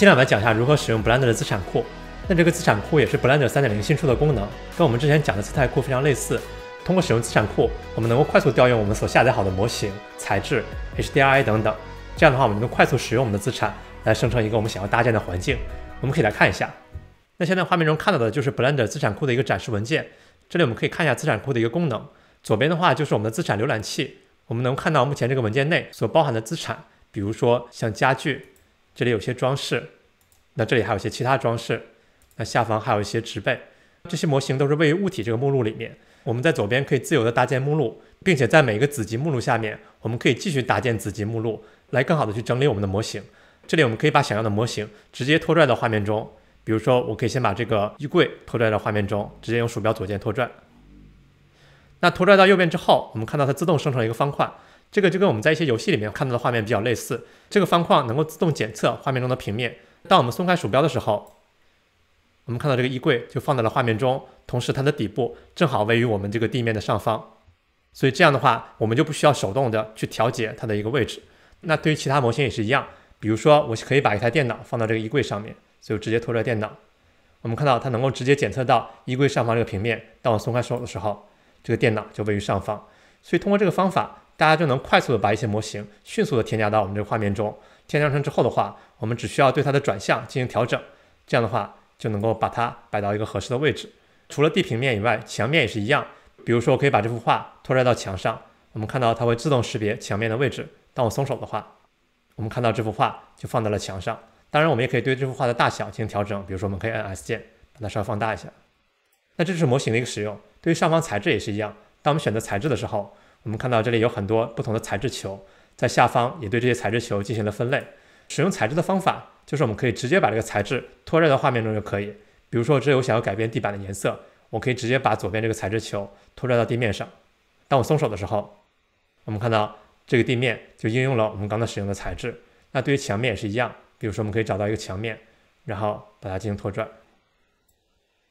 接下来讲一下如何使用 Blender 的资产库。那这个资产库也是 Blender 3.0新出的功能，跟我们之前讲的姿态库非常类似。通过使用资产库，我们能够快速调用我们所下载好的模型、材质、HDRI 等等。这样的话，我们能够快速使用我们的资产来生成一个我们想要搭建的环境。我们可以来看一下。那现在画面中看到的就是 Blender 资产库的一个展示文件。这里我们可以看一下资产库的一个功能。左边的话就是我们的资产浏览器，我们能看到目前这个文件内所包含的资产，比如说像家具。这里有些装饰，那这里还有一些其他装饰，那下方还有一些植被，这些模型都是位于物体这个目录里面。我们在左边可以自由的搭建目录，并且在每一个子级目录下面，我们可以继续搭建子级目录，来更好的去整理我们的模型。这里我们可以把想要的模型直接拖拽到画面中，比如说我可以先把这个衣柜拖拽到画面中，直接用鼠标左键拖拽。那拖拽到右边之后，我们看到它自动生成了一个方块。这个就跟我们在一些游戏里面看到的画面比较类似。这个方框能够自动检测画面中的平面。当我们松开鼠标的时候，我们看到这个衣柜就放在了画面中，同时它的底部正好位于我们这个地面的上方。所以这样的话，我们就不需要手动的去调节它的一个位置。那对于其他模型也是一样。比如说，我可以把一台电脑放到这个衣柜上面，就直接拖拽电脑。我们看到它能够直接检测到衣柜上方这个平面。当我松开手的时候，这个电脑就位于上方。所以通过这个方法。大家就能快速的把一些模型迅速的添加到我们这个画面中，添加上之后的话，我们只需要对它的转向进行调整，这样的话就能够把它摆到一个合适的位置。除了地平面以外，墙面也是一样。比如说，我可以把这幅画拖拽到墙上，我们看到它会自动识别墙面的位置。当我松手的话，我们看到这幅画就放在了墙上。当然，我们也可以对这幅画的大小进行调整。比如说，我们可以按 S 键把它稍微放大一下。那这是模型的一个使用。对于上方材质也是一样。当我们选择材质的时候，我们看到这里有很多不同的材质球，在下方也对这些材质球进行了分类。使用材质的方法就是我们可以直接把这个材质拖拽到画面中就可以。比如说，这有我想要改变地板的颜色，我可以直接把左边这个材质球拖拽到地面上。当我松手的时候，我们看到这个地面就应用了我们刚才使用的材质。那对于墙面也是一样，比如说我们可以找到一个墙面，然后把它进行拖拽。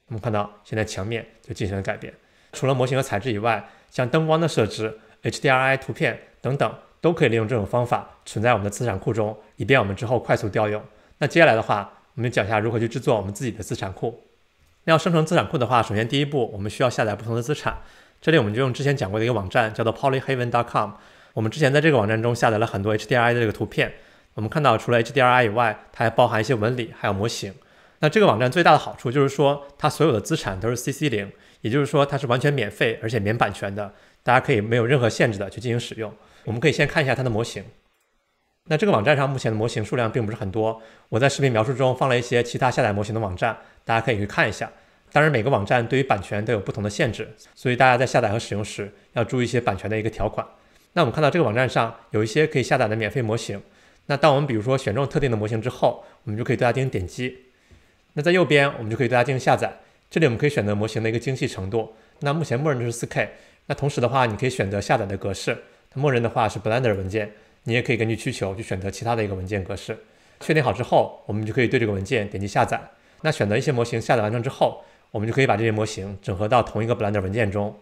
我们看到现在墙面就进行了改变。除了模型和材质以外，像灯光的设置、HDRI 图片等等，都可以利用这种方法存在我们的资产库中，以便我们之后快速调用。那接下来的话，我们就讲一下如何去制作我们自己的资产库。那要生成资产库的话，首先第一步，我们需要下载不同的资产。这里我们就用之前讲过的一个网站，叫做 Polyhaven.com。我们之前在这个网站中下载了很多 HDRI 的这个图片。我们看到，除了 HDRI 以外，它还包含一些纹理，还有模型。那这个网站最大的好处就是说，它所有的资产都是 CC 零，也就是说它是完全免费而且免版权的，大家可以没有任何限制的去进行使用。我们可以先看一下它的模型。那这个网站上目前的模型数量并不是很多，我在视频描述中放了一些其他下载模型的网站，大家可以去看一下。当然每个网站对于版权都有不同的限制，所以大家在下载和使用时要注意一些版权的一个条款。那我们看到这个网站上有一些可以下载的免费模型。那当我们比如说选中特定的模型之后，我们就可以对它进行点击。那在右边，我们就可以对它进行下载。这里我们可以选择模型的一个精细程度。那目前默认是四 K。那同时的话，你可以选择下载的格式。它默认的话是 Blender 文件，你也可以根据需求去选择其他的一个文件格式。确定好之后，我们就可以对这个文件点击下载。那选择一些模型下载完成之后，我们就可以把这些模型整合到同一个 Blender 文件中。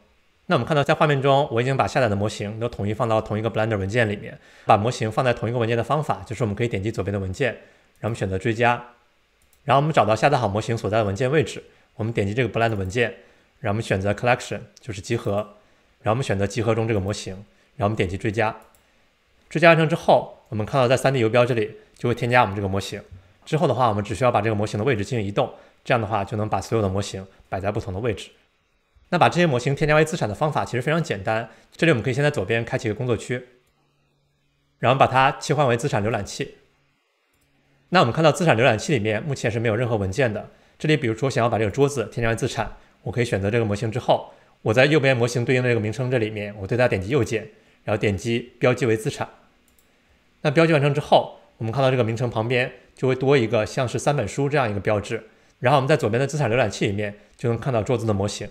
那我们看到在画面中，我已经把下载的模型都统一放到同一个 Blender 文件里面。把模型放在同一个文件的方法，就是我们可以点击左边的文件，然后选择追加。然后我们找到下载好模型所在的文件位置，我们点击这个 blend 文件，然后我们选择 collection 就是集合，然后我们选择集合中这个模型，然后我们点击追加。追加完成之后，我们看到在 3D 游标这里就会添加我们这个模型。之后的话，我们只需要把这个模型的位置进行移动，这样的话就能把所有的模型摆在不同的位置。那把这些模型添加为资产的方法其实非常简单，这里我们可以先在左边开启一个工作区，然后把它切换为资产浏览器。那我们看到资产浏览器里面目前是没有任何文件的。这里比如说想要把这个桌子添加为资产，我可以选择这个模型之后，我在右边模型对应的这个名称这里面，我对它点击右键，然后点击标记为资产。那标记完成之后，我们看到这个名称旁边就会多一个像是三本书这样一个标志。然后我们在左边的资产浏览器里面就能看到桌子的模型。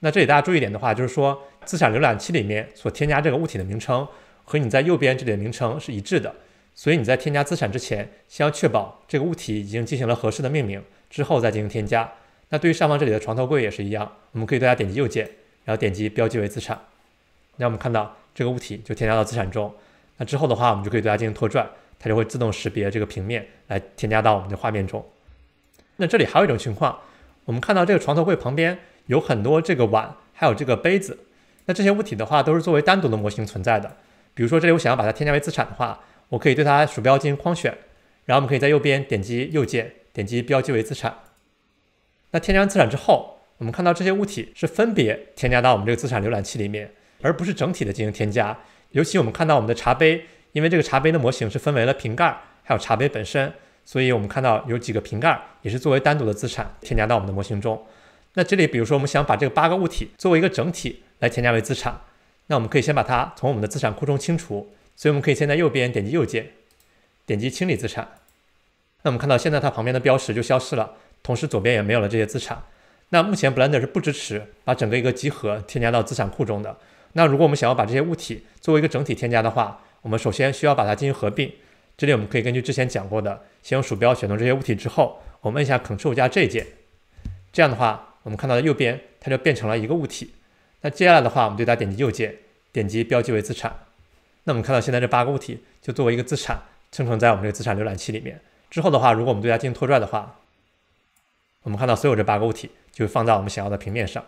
那这里大家注意一点的话，就是说资产浏览器里面所添加这个物体的名称和你在右边这里的名称是一致的。所以你在添加资产之前，先要确保这个物体已经进行了合适的命名，之后再进行添加。那对于上方这里的床头柜也是一样，我们可以对它点击右键，然后点击标记为资产。那我们看到这个物体就添加到资产中。那之后的话，我们就可以对它进行拖拽，它就会自动识别这个平面来添加到我们的画面中。那这里还有一种情况，我们看到这个床头柜旁边有很多这个碗，还有这个杯子。那这些物体的话都是作为单独的模型存在的。比如说这里我想要把它添加为资产的话。我可以对它鼠标进行框选，然后我们可以在右边点击右键，点击标记为资产。那添加资产之后，我们看到这些物体是分别添加到我们这个资产浏览器里面，而不是整体的进行添加。尤其我们看到我们的茶杯，因为这个茶杯的模型是分为了瓶盖还有茶杯本身，所以我们看到有几个瓶盖也是作为单独的资产添加到我们的模型中。那这里比如说我们想把这个八个物体作为一个整体来添加为资产，那我们可以先把它从我们的资产库中清除。所以我们可以先在右边点击右键，点击清理资产。那我们看到现在它旁边的标识就消失了，同时左边也没有了这些资产。那目前 Blender 是不支持把整个一个集合添加到资产库中的。那如果我们想要把这些物体作为一个整体添加的话，我们首先需要把它进行合并。这里我们可以根据之前讲过的，先用鼠标选中这些物体之后，我们摁一下 Ctrl 加 J 键。这样的话，我们看到的右边它就变成了一个物体。那接下来的话，我们对它点击右键，点击标记为资产。那我们看到现在这八个物体就作为一个资产生成在我们这个资产浏览器里面。之后的话，如果我们对它进行拖拽的话，我们看到所有这八个物体就放在我们想要的平面上。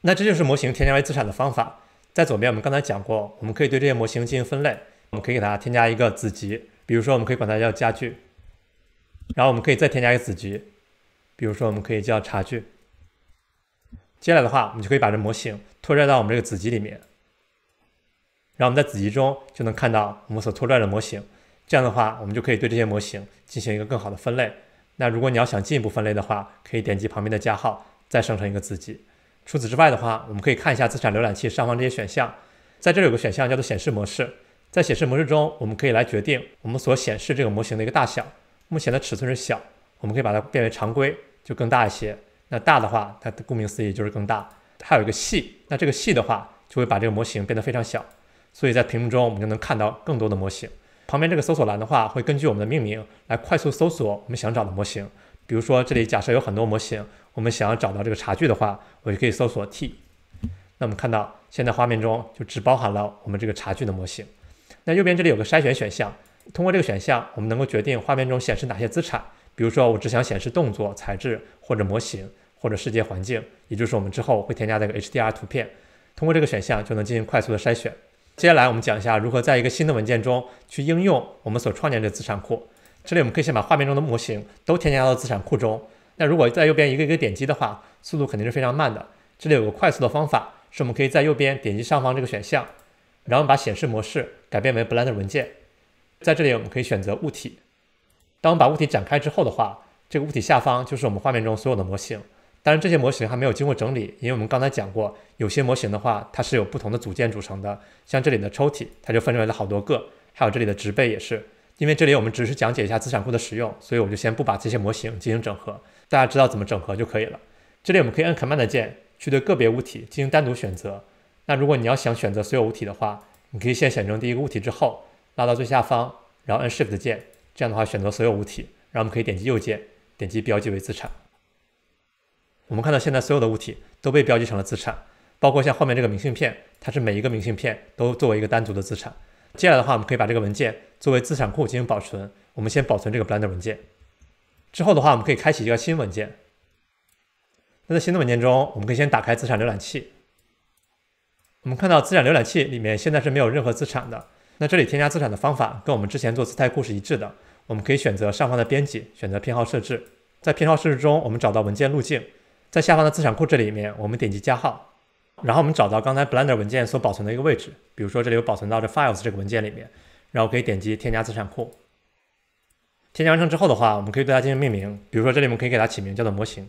那这就是模型添加为资产的方法。在左边我们刚才讲过，我们可以对这些模型进行分类，我们可以给它添加一个子集，比如说我们可以管它叫家具。然后我们可以再添加一个子集，比如说我们可以叫茶具。接下来的话，我们就可以把这模型拖拽到我们这个子集里面。然后我们在子集中就能看到我们所拖拽的模型，这样的话，我们就可以对这些模型进行一个更好的分类。那如果你要想进一步分类的话，可以点击旁边的加号，再生成一个子集。除此之外的话，我们可以看一下资产浏览器上方这些选项，在这有个选项叫做显示模式，在显示模式中，我们可以来决定我们所显示这个模型的一个大小。目前的尺寸是小，我们可以把它变为常规，就更大一些。那大的话，它顾名思义就是更大。还有一个细，那这个细的话，就会把这个模型变得非常小。所以在屏幕中，我们就能看到更多的模型。旁边这个搜索栏的话，会根据我们的命名来快速搜索我们想找的模型。比如说，这里假设有很多模型，我们想要找到这个茶具的话，我就可以搜索 “t”。那我们看到，现在画面中就只包含了我们这个茶具的模型。那右边这里有个筛选选项，通过这个选项，我们能够决定画面中显示哪些资产。比如说，我只想显示动作、材质或者模型或者世界环境，也就是我们之后会添加这个 HDR 图片。通过这个选项就能进行快速的筛选。接下来我们讲一下如何在一个新的文件中去应用我们所创建的资产库。这里我们可以先把画面中的模型都添加到资产库中。那如果在右边一个一个点击的话，速度肯定是非常慢的。这里有个快速的方法，是我们可以在右边点击上方这个选项，然后把显示模式改变为 Blender 文件。在这里我们可以选择物体。当我们把物体展开之后的话，这个物体下方就是我们画面中所有的模型。当然，这些模型还没有经过整理，因为我们刚才讲过，有些模型的话，它是有不同的组件组成的，像这里的抽屉，它就分成了好多个，还有这里的植被也是。因为这里我们只是讲解一下资产库的使用，所以我就先不把这些模型进行整合，大家知道怎么整合就可以了。这里我们可以按 Command 键去对个别物体进行单独选择。那如果你要想选择所有物体的话，你可以先选中第一个物体之后，拉到最下方，然后按 Shift 键，这样的话选择所有物体，然后我们可以点击右键，点击标记为资产。我们看到现在所有的物体都被标记成了资产，包括像后面这个明信片，它是每一个明信片都作为一个单独的资产。接下来的话，我们可以把这个文件作为资产库进行保存。我们先保存这个 Blender 文件，之后的话，我们可以开启一个新文件。那在新的文件中，我们可以先打开资产浏览器。我们看到资产浏览器里面现在是没有任何资产的。那这里添加资产的方法跟我们之前做姿态库是一致的。我们可以选择上方的编辑，选择偏好设置，在偏好设置中，我们找到文件路径。在下方的资产库这里面，我们点击加号，然后我们找到刚才 Blender 文件所保存的一个位置，比如说这里有保存到这 Files 这个文件里面，然后可以点击添加资产库。添加完成之后的话，我们可以对它进行命名，比如说这里我们可以给它起名叫做模型。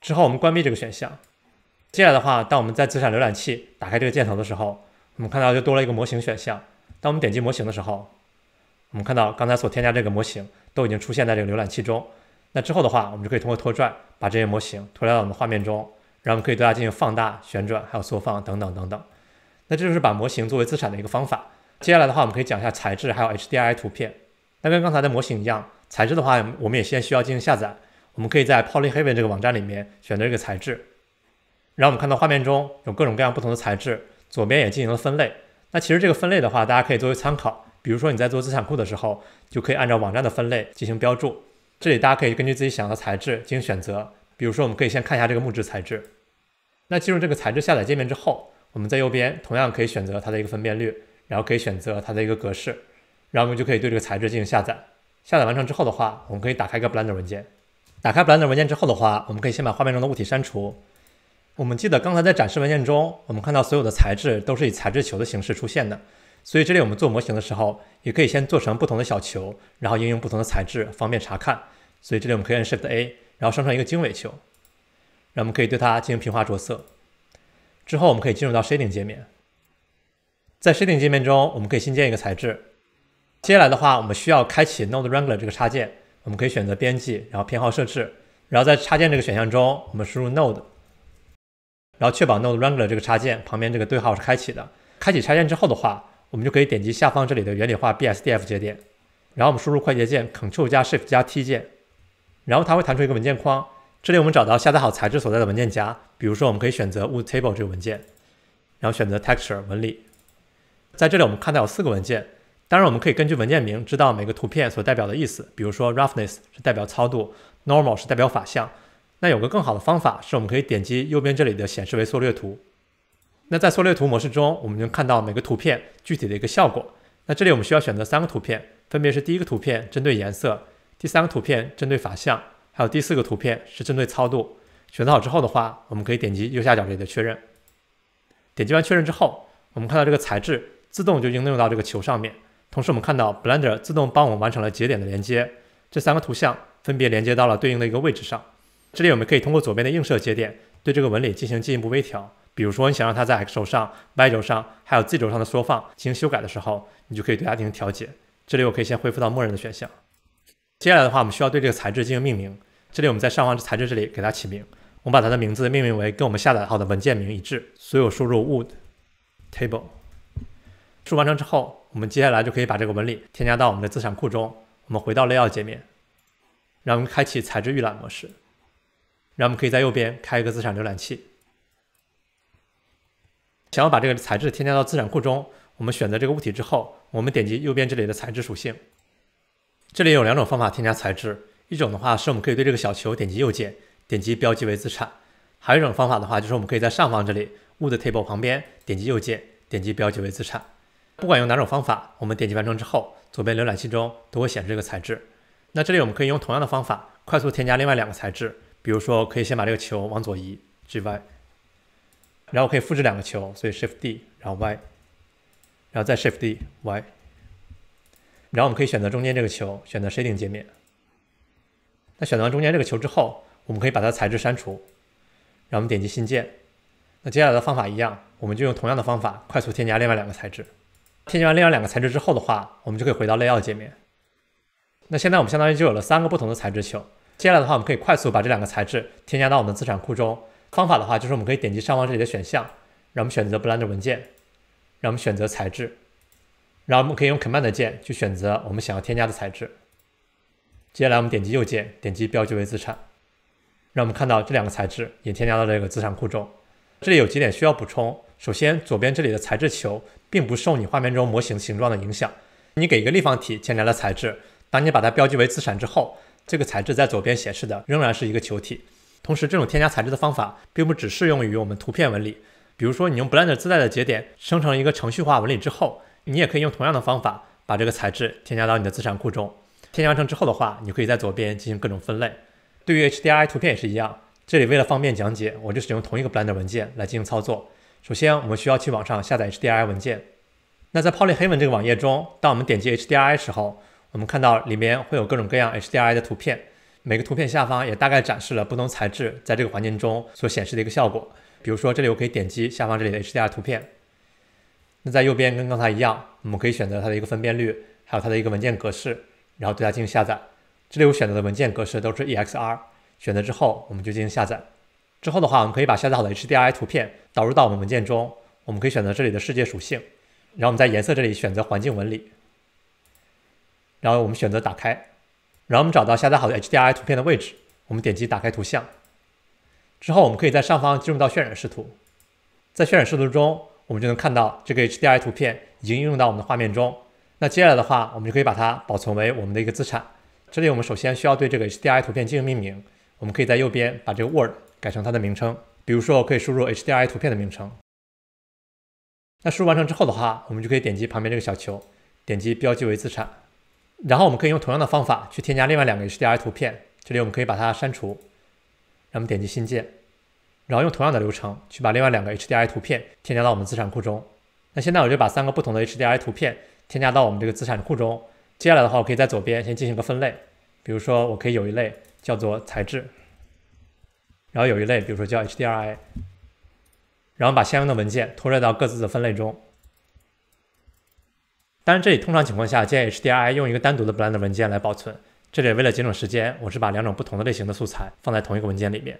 之后我们关闭这个选项。接下来的话，当我们在资产浏览器打开这个箭头的时候，我们看到就多了一个模型选项。当我们点击模型的时候，我们看到刚才所添加这个模型都已经出现在这个浏览器中。那之后的话，我们就可以通过拖拽把这些模型拖来到我们画面中，然后我们可以对它进行放大、旋转、还有缩放等等等等。那这就是把模型作为资产的一个方法。接下来的话，我们可以讲一下材质还有 HDRI 图片。那跟刚才的模型一样，材质的话，我们也先需要进行下载。我们可以在 Poly Haven 这个网站里面选择这个材质，然后我们看到画面中有各种各样不同的材质，左边也进行了分类。那其实这个分类的话，大家可以作为参考，比如说你在做资产库的时候，就可以按照网站的分类进行标注。这里大家可以根据自己想要的材质进行选择，比如说我们可以先看一下这个木质材质。那进入这个材质下载界面之后，我们在右边同样可以选择它的一个分辨率，然后可以选择它的一个格式，然后我们就可以对这个材质进行下载。下载完成之后的话，我们可以打开一个 Blender 文件。打开 Blender 文件之后的话，我们可以先把画面中的物体删除。我们记得刚才在展示文件中，我们看到所有的材质都是以材质球的形式出现的。所以这里我们做模型的时候，也可以先做成不同的小球，然后应用不同的材质，方便查看。所以这里我们可以按 Shift A，然后生成一个经纬球，然后我们可以对它进行平滑着色。之后我们可以进入到 Shading 界面，在 Shading 界面中，我们可以新建一个材质。接下来的话，我们需要开启 Node Wrangler 这个插件。我们可以选择编辑，然后偏好设置，然后在插件这个选项中，我们输入 Node，然后确保 Node Wrangler 这个插件旁边这个对号是开启的。开启插件之后的话，我们就可以点击下方这里的原理化 BSDF 节点，然后我们输入快捷键 Ctrl 加 Shift 加 T 键，然后它会弹出一个文件框，这里我们找到下载好材质所在的文件夹，比如说我们可以选择 Wood table 这个文件，然后选择 texture 纹理，在这里我们看到有四个文件，当然我们可以根据文件名知道每个图片所代表的意思，比如说 roughness 是代表糙度，normal 是代表法向，那有个更好的方法是我们可以点击右边这里的显示为缩略图。那在缩略图模式中，我们能看到每个图片具体的一个效果。那这里我们需要选择三个图片，分别是第一个图片针对颜色，第三个图片针对法向，还有第四个图片是针对操度。选择好之后的话，我们可以点击右下角这里的确认。点击完确认之后，我们看到这个材质自动就应用到这个球上面。同时，我们看到 Blender 自动帮我们完成了节点的连接，这三个图像分别连接到了对应的一个位置上。这里我们可以通过左边的映射节点对这个纹理进行进一步微调。比如说，你想让它在 X 轴上、Y 轴上还有 Z 轴上的缩放进行修改的时候，你就可以对它进行调节。这里我可以先恢复到默认的选项。接下来的话，我们需要对这个材质进行命名。这里我们在上方的材质这里给它起名，我们把它的名字命名为跟我们下载好的文件名一致。所有输入 wood table，输入完成之后，我们接下来就可以把这个纹理添加到我们的资产库中。我们回到 Layout 界面，然后我们开启材质预览模式，然后我们可以在右边开一个资产浏览器。想要把这个材质添加到资产库中，我们选择这个物体之后，我们点击右边这里的材质属性。这里有两种方法添加材质，一种的话是我们可以对这个小球点击右键，点击标记为资产；还有一种方法的话就是我们可以在上方这里 Wood table 旁边点击右键，点击标记为资产。不管用哪种方法，我们点击完成之后，左边浏览器中都会显示这个材质。那这里我们可以用同样的方法快速添加另外两个材质，比如说可以先把这个球往左移，gy。然后可以复制两个球，所以 Shift D 然后 Y，然后再 Shift D Y。然后我们可以选择中间这个球，选择 Shading 界面。那选择完中间这个球之后，我们可以把它材质删除。然后我们点击新建。那接下来的方法一样，我们就用同样的方法快速添加另外两个材质。添加完另外两个材质之后的话，我们就可以回到 Layer 界面。那现在我们相当于就有了三个不同的材质球。接下来的话，我们可以快速把这两个材质添加到我们的资产库中。方法的话，就是我们可以点击上方这里的选项，让我们选择 Blender 文件，让我们选择材质，然后我们可以用 Command 键去选择我们想要添加的材质。接下来我们点击右键，点击标记为资产，让我们看到这两个材质也添加到这个资产库中。这里有几点需要补充：首先，左边这里的材质球并不受你画面中模型形状的影响。你给一个立方体添加了材质，当你把它标记为资产之后，这个材质在左边显示的仍然是一个球体。同时，这种添加材质的方法并不只适用于我们图片纹理。比如说，你用 Blender 自带的节点生成一个程序化纹理之后，你也可以用同样的方法把这个材质添加到你的资产库中。添加完成之后的话，你可以在左边进行各种分类。对于 HDRI 图片也是一样。这里为了方便讲解，我就使用同一个 Blender 文件来进行操作。首先，我们需要去网上下载 HDRI 文件。那在 Polyhaven 这个网页中，当我们点击 HDRI 时候，我们看到里面会有各种各样 HDRI 的图片。每个图片下方也大概展示了不同材质在这个环境中所显示的一个效果。比如说，这里我可以点击下方这里的 HDR 图片，那在右边跟刚才一样，我们可以选择它的一个分辨率，还有它的一个文件格式，然后对它进行下载。这里我选择的文件格式都是 EXR，选择之后我们就进行下载。之后的话，我们可以把下载好的 HDR 图片导入到我们文件中。我们可以选择这里的世界属性，然后我们在颜色这里选择环境纹理，然后我们选择打开。然后我们找到下载好的 HDR 图片的位置，我们点击打开图像。之后我们可以在上方进入到渲染视图，在渲染视图中，我们就能看到这个 HDR 图片已经应用到我们的画面中。那接下来的话，我们就可以把它保存为我们的一个资产。这里我们首先需要对这个 HDR 图片进行命名，我们可以在右边把这个 Word 改成它的名称，比如说我可以输入 HDR 图片的名称。那输入完成之后的话，我们就可以点击旁边这个小球，点击标记为资产。然后我们可以用同样的方法去添加另外两个 HDRI 图片。这里我们可以把它删除，然后点击新建，然后用同样的流程去把另外两个 HDRI 图片添加到我们资产库中。那现在我就把三个不同的 HDRI 图片添加到我们这个资产库中。接下来的话，我可以在左边先进行个分类，比如说我可以有一类叫做材质，然后有一类比如说叫 HDRI，然后把相应的文件拖拽到各自的分类中。当然，这里通常情况下建议 HDRI 用一个单独的 blend 文件来保存。这里为了节省时间，我是把两种不同的类型的素材放在同一个文件里面，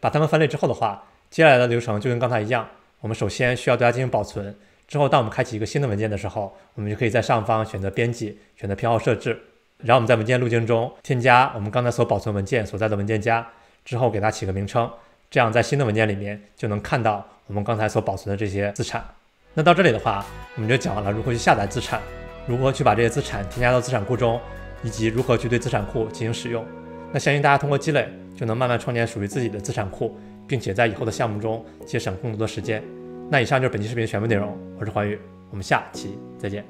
把它们分类之后的话，接下来的流程就跟刚才一样。我们首先需要对它进行保存，之后当我们开启一个新的文件的时候，我们就可以在上方选择编辑，选择偏好设置，然后我们在文件路径中添加我们刚才所保存文件所在的文件夹，之后给它起个名称，这样在新的文件里面就能看到我们刚才所保存的这些资产。那到这里的话，我们就讲完了如何去下载资产，如何去把这些资产添加到资产库中，以及如何去对资产库进行使用。那相信大家通过积累，就能慢慢创建属于自己的资产库，并且在以后的项目中节省更多的时间。那以上就是本期视频的全部内容，我是环宇，我们下期再见。